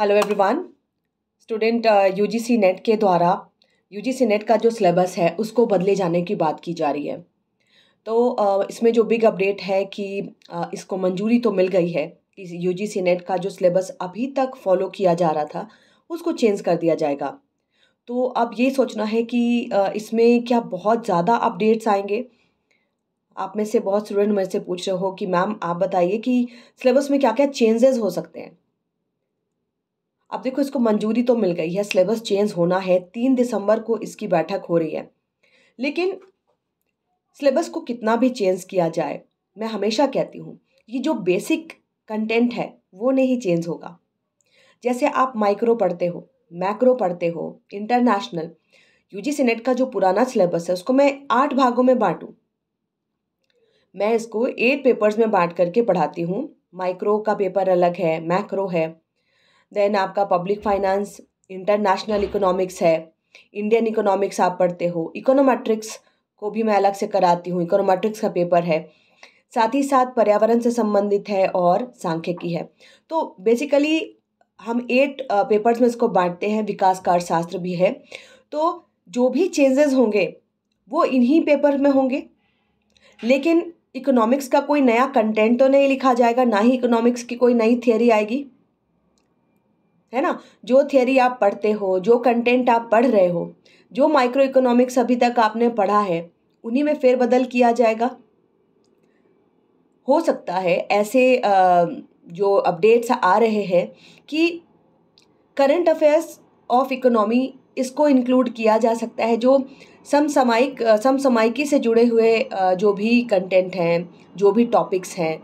hello everyone student UGC NET के द्वारा UGC net का जो सिलेबस है उसको बदले जाने की बात की जा रही है तो uh, इसमें जो बिग अपडेट है कि uh, इसको मंजूरी तो मिल गई है कि यूजीसी नेट का जो सिलेबस अभी तक फॉलो किया जा रहा था उसको चेंज कर दिया जाएगा तो अब ये सोचना है कि uh, इसमें क्या बहुत ज़्यादा अपडेट्स आएंगे आप में से बहुत स्टूडेंट मेरे से पूछ रहे हो कि मैम आप बताइए कि सिलेबस में क्या क्या चेंजेस हो सकते हैं अब देखो इसको मंजूरी तो मिल गई है सिलेबस चेंज होना है तीन दिसंबर को इसकी बैठक हो रही है लेकिन सिलेबस को कितना भी चेंज किया जाए मैं हमेशा कहती हूँ ये जो बेसिक कंटेंट है वो नहीं चेंज होगा जैसे आप माइक्रो पढ़ते हो मैक्रो पढ़ते हो इंटरनेशनल यू जी सीनेट का जो पुराना सिलेबस है उसको मैं आठ भागों में बांटूँ मैं इसको एट पेपर्स में बांट करके पढ़ाती हूँ माइक्रो का पेपर अलग है मैक्रो है देन आपका पब्लिक फाइनेंस इंटरनेशनल इकोनॉमिक्स है इंडियन इकोनॉमिक्स आप पढ़ते हो इकोनोमेट्रिक्स को भी मैं अलग से कराती हूँ इकोनोमेट्रिक्स का पेपर है साथ ही साथ पर्यावरण से संबंधित है और सांख्यिकी है तो बेसिकली हम एट पेपर्स uh, में इसको बांटते हैं विकास का अर्थशास्त्र भी है तो जो भी चेंजेस होंगे वो इन्हीं पेपर में होंगे लेकिन इकोनॉमिक्स का कोई नया कंटेंट तो नहीं लिखा जाएगा ना ही इकोनॉमिक्स की कोई नई थियोरी आएगी है ना जो थियोरी आप पढ़ते हो जो कंटेंट आप पढ़ रहे हो जो माइक्रो इकोनॉमिक्स अभी तक आपने पढ़ा है उन्हीं में फेरबदल किया जाएगा हो सकता है ऐसे जो अपडेट्स आ रहे हैं कि करंट अफेयर्स ऑफ इकोनॉमी इसको इंक्लूड किया जा सकता है जो समसामयिक समसामयिकी से जुड़े हुए जो भी कंटेंट हैं जो भी टॉपिक्स हैं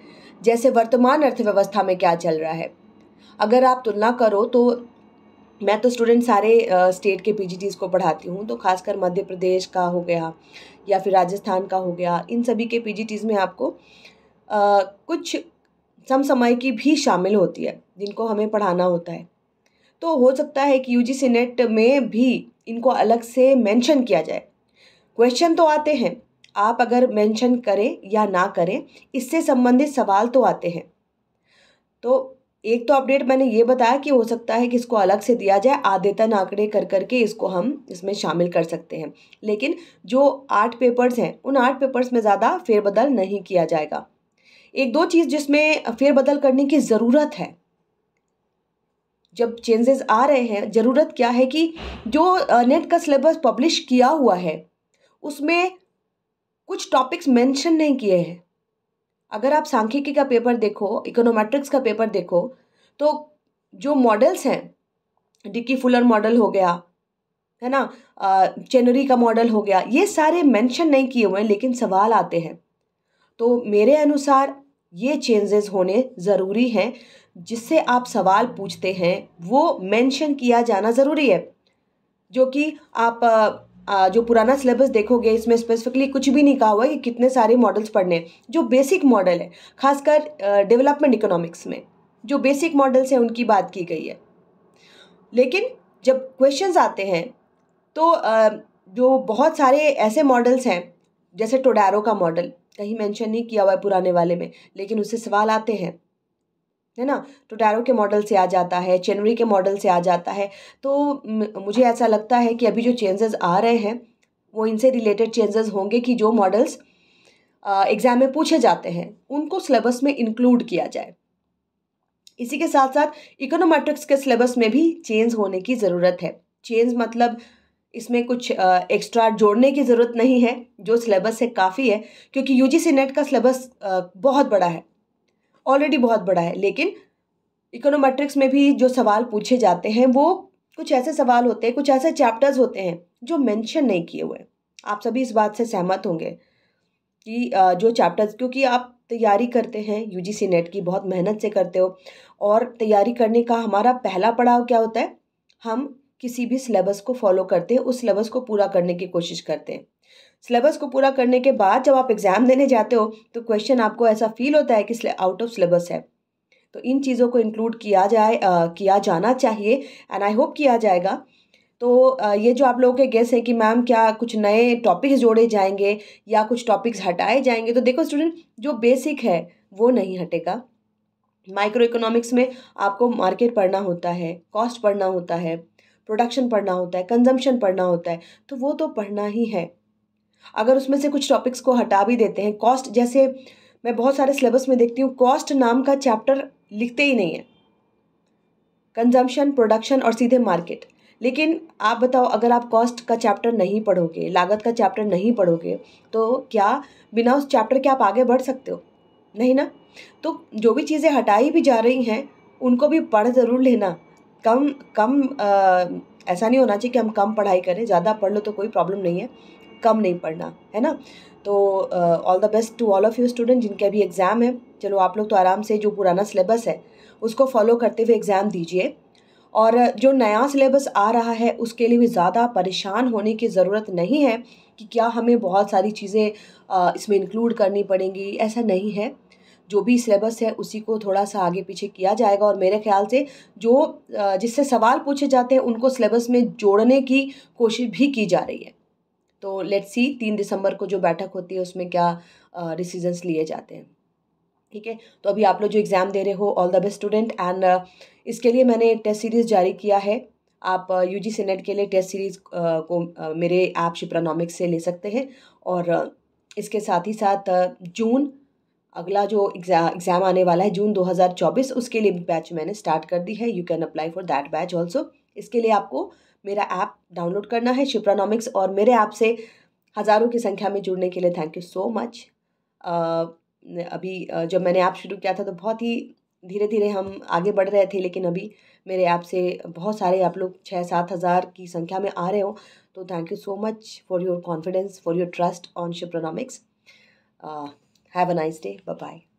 जैसे वर्तमान अर्थव्यवस्था में क्या चल रहा है अगर आप तुलना करो तो मैं तो स्टूडेंट सारे स्टेट के पी को पढ़ाती हूँ तो खासकर मध्य प्रदेश का हो गया या फिर राजस्थान का हो गया इन सभी के पी में आपको आ, कुछ समसमय की भी शामिल होती है जिनको हमें पढ़ाना होता है तो हो सकता है कि यूजीसी नेट में भी इनको अलग से मेंशन किया जाए क्वेश्चन तो आते हैं आप अगर मेंशन करें या ना करें इससे संबंधित सवाल तो आते हैं तो एक तो अपडेट मैंने ये बताया कि हो सकता है कि इसको अलग से दिया जाए आद्यतन आंकड़े कर करके इसको हम इसमें शामिल कर सकते हैं लेकिन जो आठ पेपर्स हैं उन आठ पेपर्स में ज़्यादा फेरबदल नहीं किया जाएगा एक दो चीज़ जिसमें फेरबदल करने की ज़रूरत है जब चेंजेस आ रहे हैं ज़रूरत क्या है कि जो नेट का सिलेबस पब्लिश किया हुआ है उसमें कुछ टॉपिक्स मेंशन नहीं किए हैं अगर आप सांख्यिकी का पेपर देखो इकोनोमेट्रिक्स का पेपर देखो तो जो मॉडल्स हैं डिक्की फुलर मॉडल हो गया है ना चेनरी का मॉडल हो गया ये सारे मेंशन नहीं किए हुए हैं लेकिन सवाल आते हैं तो मेरे अनुसार ये चेंजेस होने ज़रूरी हैं जिससे आप सवाल पूछते हैं वो मेंशन किया जाना ज़रूरी है जो कि आप जो पुराना सिलेबस देखोगे इसमें स्पेसिफिकली कुछ भी नहीं कहा हुआ है कि कितने सारे मॉडल्स पढ़ने हैं जो बेसिक मॉडल है खासकर डेवलपमेंट इकोनॉमिक्स में जो बेसिक मॉडल्स हैं उनकी बात की गई है लेकिन जब क्वेश्चंस आते हैं तो जो बहुत सारे ऐसे मॉडल्स हैं जैसे टोडारो का मॉडल कहीं मेंशन नहीं किया हुआ है पुराने वाले में लेकिन उससे सवाल आते हैं है ना टोटारो तो के मॉडल से आ जाता है चेनवरी के मॉडल से आ जाता है तो मुझे ऐसा लगता है कि अभी जो चेंजेस आ रहे हैं वो इनसे रिलेटेड चेंजेस होंगे कि जो मॉडल्स एग्ज़ाम में पूछे जाते हैं उनको सिलेबस में इंक्लूड किया जाए इसी के साथ साथ इकोनोमेट्रिक्स के सिलेबस में भी चेंज होने की ज़रूरत है चेंज मतलब इसमें कुछ एक्स्ट्रा जोड़ने की ज़रूरत नहीं है जो सिलेबस है काफ़ी है क्योंकि यूजीसी नेट का सिलेबस बहुत बड़ा है ऑलरेडी बहुत बड़ा है लेकिन इकोनोमेट्रिक्स में भी जो सवाल पूछे जाते हैं वो कुछ ऐसे सवाल होते हैं कुछ ऐसे चैप्टर्स होते हैं जो मेंशन नहीं किए हुए आप सभी इस बात से सहमत होंगे कि जो चैप्टर्स क्योंकि आप तैयारी करते हैं यूजीसी नेट की बहुत मेहनत से करते हो और तैयारी करने का हमारा पहला पड़ाव क्या होता है हम किसी भी सिलेबस को फॉलो करते हैं उस सिलेबस को पूरा करने की कोशिश करते हैं सिलेबस को पूरा करने के बाद जब आप एग्ज़ाम देने जाते हो तो क्वेश्चन आपको ऐसा फील होता है कि आउट ऑफ सिलेबस है तो इन चीज़ों को इंक्लूड किया जाए आ, किया जाना चाहिए एंड आई होप किया जाएगा तो आ, ये जो आप लोगों के गेस हैं कि मैम क्या कुछ नए टॉपिक्स जोड़े जाएंगे या कुछ टॉपिक्स हटाए जाएंगे तो देखो स्टूडेंट जो बेसिक है वो नहीं हटेगा माइक्रो इकोनॉमिक्स में आपको मार्केट पढ़ना होता है कॉस्ट पढ़ना होता है प्रोडक्शन पढ़ना होता है कंजम्पशन पढ़ना होता है तो वो तो पढ़ना ही है अगर उसमें से कुछ टॉपिक्स को हटा भी देते हैं कॉस्ट जैसे मैं बहुत सारे सिलेबस में देखती हूँ कॉस्ट नाम का चैप्टर लिखते ही नहीं है कंजम्पशन प्रोडक्शन और सीधे मार्केट लेकिन आप बताओ अगर आप कॉस्ट का चैप्टर नहीं पढ़ोगे लागत का चैप्टर नहीं पढ़ोगे तो क्या बिना उस चैप्टर के आप आगे बढ़ सकते हो नहीं ना तो जो भी चीज़ें हटाई भी जा रही हैं उनको भी पढ़ ज़रूर लेना कम कम आ, ऐसा नहीं होना चाहिए कि हम कम पढ़ाई करें ज़्यादा पढ़ लो तो कोई प्रॉब्लम नहीं है कम नहीं पढ़ना है ना तो all the best to all of you student जिनके अभी एग्ज़ाम है चलो आप लोग तो आराम से जो पुराना सिलेबस है उसको फॉलो करते हुए एग्ज़ाम दीजिए और जो नया सिलेबस आ रहा है उसके लिए भी ज़्यादा परेशान होने की ज़रूरत नहीं है कि क्या हमें बहुत सारी चीज़ें uh, इसमें इंक्लूड करनी पड़ेंगी ऐसा नहीं है जो भी सिलेबस है उसी को थोड़ा सा आगे पीछे किया जाएगा और मेरे ख्याल से जो uh, जिससे सवाल पूछे जाते हैं उनको सिलेबस में जोड़ने की कोशिश भी की जा रही है तो लेट्स सी तीन दिसंबर को जो बैठक होती है उसमें क्या डिसीजंस लिए जाते हैं ठीक है तो अभी आप लोग जो एग्ज़ाम दे रहे हो all the best student and इसके लिए मैंने टेस्ट सीरीज़ जारी किया है आप यू जी सेनेट के लिए टेस्ट सीरीज़ को मेरे ऐप शिप्रानॉमिक्स से ले सकते हैं और इसके साथ ही साथ जून अगला जो एग्ज़ाम आने वाला है जून 2024 उसके लिए बैच मैंने स्टार्ट कर दी है you can apply for that batch also इसके लिए आपको मेरा ऐप डाउनलोड करना है शिप्रानॉमिक्स और मेरे ऐप से हज़ारों की संख्या में जुड़ने के लिए थैंक यू सो मच अभी जब मैंने ऐप शुरू किया था तो बहुत ही धीरे धीरे हम आगे बढ़ रहे थे लेकिन अभी मेरे ऐप से बहुत सारे आप लोग छः सात हज़ार की संख्या में आ रहे हो तो thank you so much for your confidence for your trust on Shipronomics have a nice day bye